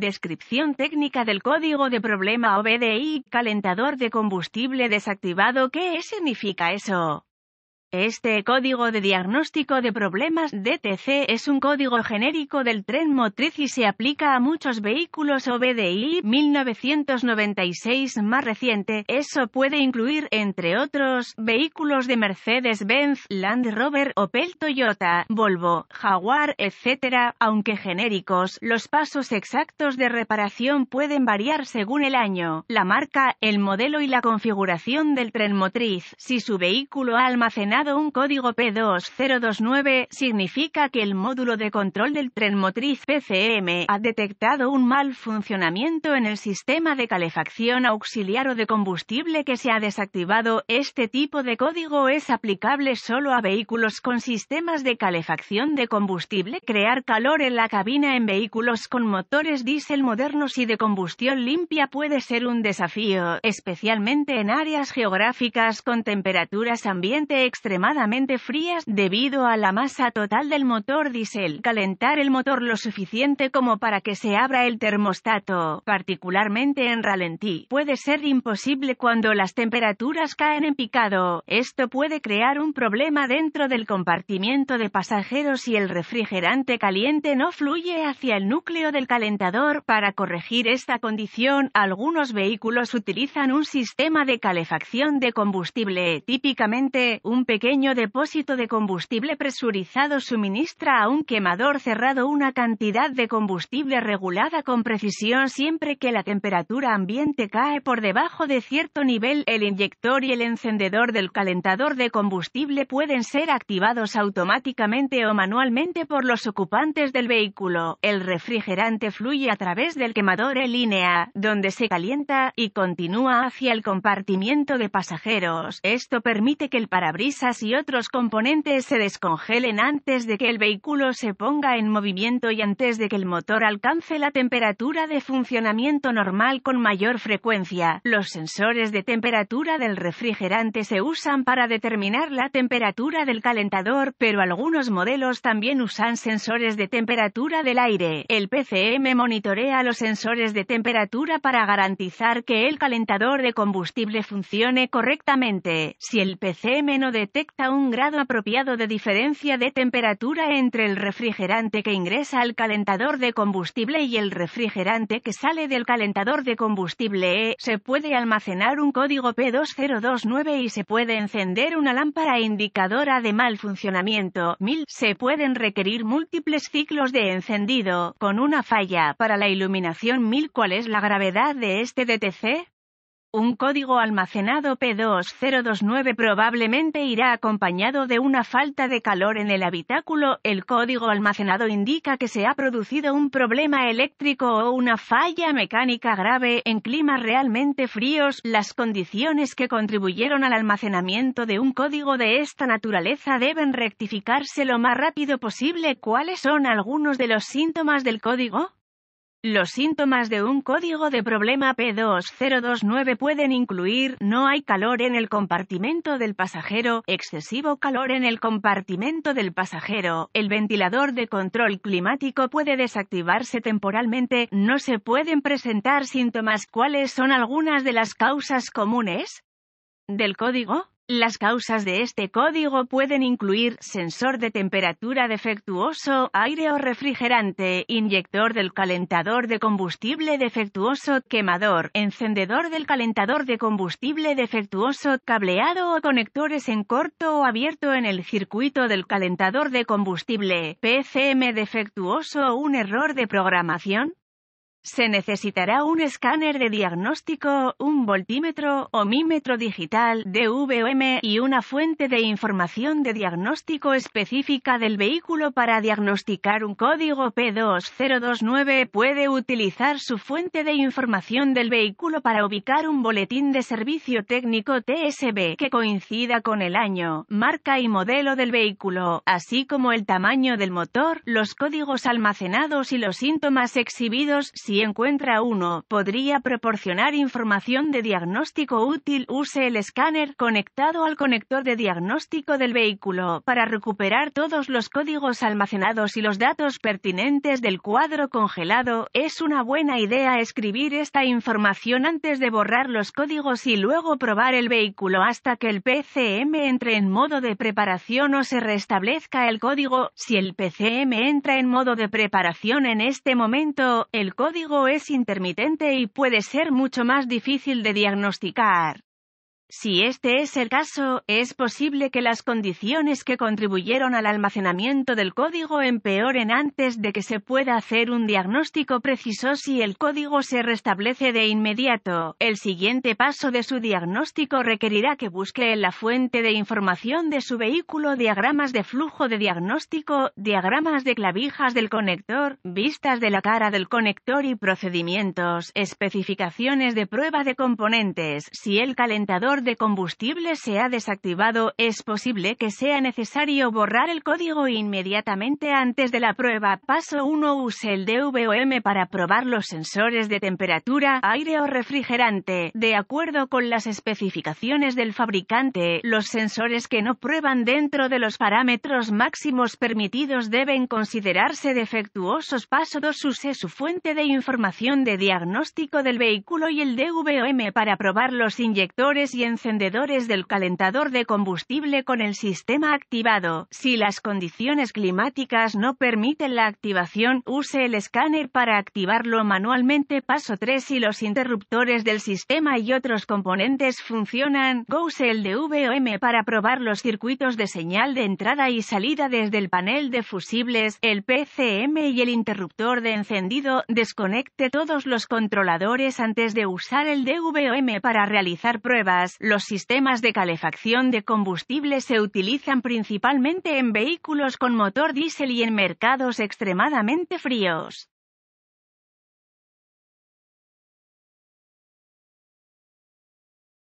Descripción técnica del código de problema OBDI, calentador de combustible desactivado. ¿Qué significa eso? Este código de diagnóstico de problemas DTC es un código genérico del tren motriz y se aplica a muchos vehículos OBDI 1996 más reciente. Eso puede incluir, entre otros, vehículos de Mercedes-Benz, Land Rover, Opel Toyota, Volvo, Jaguar, etc. Aunque genéricos, los pasos exactos de reparación pueden variar según el año, la marca, el modelo y la configuración del tren motriz. Si su vehículo ha almacenado un código P2029, significa que el módulo de control del tren motriz PCM ha detectado un mal funcionamiento en el sistema de calefacción auxiliar o de combustible que se ha desactivado. Este tipo de código es aplicable solo a vehículos con sistemas de calefacción de combustible. Crear calor en la cabina en vehículos con motores diésel modernos y de combustión limpia puede ser un desafío, especialmente en áreas geográficas con temperaturas ambiente extremas extremadamente frías debido a la masa total del motor diésel. Calentar el motor lo suficiente como para que se abra el termostato, particularmente en ralentí, puede ser imposible cuando las temperaturas caen en picado. Esto puede crear un problema dentro del compartimiento de pasajeros si el refrigerante caliente no fluye hacia el núcleo del calentador. Para corregir esta condición, algunos vehículos utilizan un sistema de calefacción de combustible, típicamente un pequeño depósito de combustible presurizado suministra a un quemador cerrado una cantidad de combustible regulada con precisión siempre que la temperatura ambiente cae por debajo de cierto nivel. El inyector y el encendedor del calentador de combustible pueden ser activados automáticamente o manualmente por los ocupantes del vehículo. El refrigerante fluye a través del quemador en línea, donde se calienta y continúa hacia el compartimiento de pasajeros. Esto permite que el parabrisas y otros componentes se descongelen antes de que el vehículo se ponga en movimiento y antes de que el motor alcance la temperatura de funcionamiento normal con mayor frecuencia. Los sensores de temperatura del refrigerante se usan para determinar la temperatura del calentador, pero algunos modelos también usan sensores de temperatura del aire. El PCM monitorea los sensores de temperatura para garantizar que el calentador de combustible funcione correctamente. Si el PCM no detecta detecta un grado apropiado de diferencia de temperatura entre el refrigerante que ingresa al calentador de combustible y el refrigerante que sale del calentador de combustible e, Se puede almacenar un código P2029 y se puede encender una lámpara indicadora de mal funcionamiento. Se pueden requerir múltiples ciclos de encendido, con una falla para la iluminación 1000. ¿Cuál es la gravedad de este DTC? Un código almacenado P2029 probablemente irá acompañado de una falta de calor en el habitáculo. El código almacenado indica que se ha producido un problema eléctrico o una falla mecánica grave en climas realmente fríos. Las condiciones que contribuyeron al almacenamiento de un código de esta naturaleza deben rectificarse lo más rápido posible. ¿Cuáles son algunos de los síntomas del código? Los síntomas de un código de problema P2029 pueden incluir no hay calor en el compartimento del pasajero, excesivo calor en el compartimento del pasajero, el ventilador de control climático puede desactivarse temporalmente, no se pueden presentar síntomas. ¿Cuáles son algunas de las causas comunes del código? Las causas de este código pueden incluir sensor de temperatura defectuoso, aire o refrigerante, inyector del calentador de combustible defectuoso, quemador, encendedor del calentador de combustible defectuoso, cableado o conectores en corto o abierto en el circuito del calentador de combustible, PCM defectuoso o un error de programación. Se necesitará un escáner de diagnóstico, un voltímetro o mímetro digital DVM y una fuente de información de diagnóstico específica del vehículo para diagnosticar un código P2029. Puede utilizar su fuente de información del vehículo para ubicar un boletín de servicio técnico TSB que coincida con el año, marca y modelo del vehículo, así como el tamaño del motor, los códigos almacenados y los síntomas exhibidos si encuentra uno, podría proporcionar información de diagnóstico útil. Use el escáner conectado al conector de diagnóstico del vehículo para recuperar todos los códigos almacenados y los datos pertinentes del cuadro congelado. Es una buena idea escribir esta información antes de borrar los códigos y luego probar el vehículo hasta que el PCM entre en modo de preparación o se restablezca el código. Si el PCM entra en modo de preparación en este momento, el código es intermitente y puede ser mucho más difícil de diagnosticar. Si este es el caso, es posible que las condiciones que contribuyeron al almacenamiento del código empeoren antes de que se pueda hacer un diagnóstico preciso si el código se restablece de inmediato. El siguiente paso de su diagnóstico requerirá que busque en la fuente de información de su vehículo diagramas de flujo de diagnóstico, diagramas de clavijas del conector, vistas de la cara del conector y procedimientos, especificaciones de prueba de componentes, si el calentador de combustible se ha desactivado, es posible que sea necesario borrar el código inmediatamente antes de la prueba. Paso 1. Use el DVOM para probar los sensores de temperatura, aire o refrigerante. De acuerdo con las especificaciones del fabricante, los sensores que no prueban dentro de los parámetros máximos permitidos deben considerarse defectuosos. Paso 2. Use su fuente de información de diagnóstico del vehículo y el DVOM para probar los inyectores y encendedores del calentador de combustible con el sistema activado. Si las condiciones climáticas no permiten la activación, use el escáner para activarlo manualmente. Paso 3 Si los interruptores del sistema y otros componentes funcionan, use el DVOM para probar los circuitos de señal de entrada y salida desde el panel de fusibles, el PCM y el interruptor de encendido. Desconecte todos los controladores antes de usar el DVOM para realizar pruebas los sistemas de calefacción de combustible se utilizan principalmente en vehículos con motor diésel y en mercados extremadamente fríos.